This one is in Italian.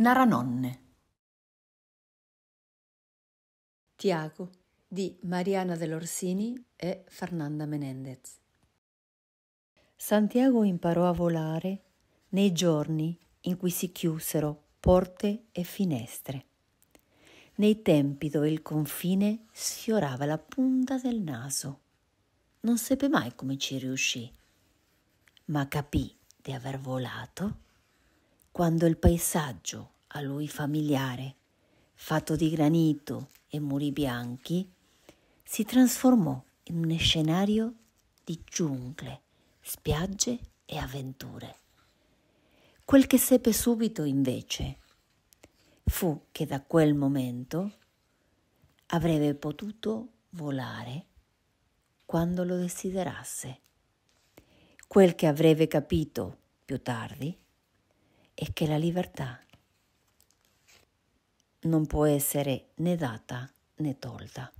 Naranonne. Tiago di Mariana dell'Orsini e Fernanda Menendez. Santiago imparò a volare nei giorni in cui si chiusero porte e finestre, nei tempi dove il confine sfiorava la punta del naso. Non seppe mai come ci riuscì, ma capì di aver volato quando il paesaggio a lui familiare, fatto di granito e muri bianchi, si trasformò in un scenario di giungle, spiagge e avventure. Quel che seppe subito invece fu che da quel momento avrebbe potuto volare quando lo desiderasse. Quel che avrebbe capito più tardi è che la libertà non può essere né data né tolta.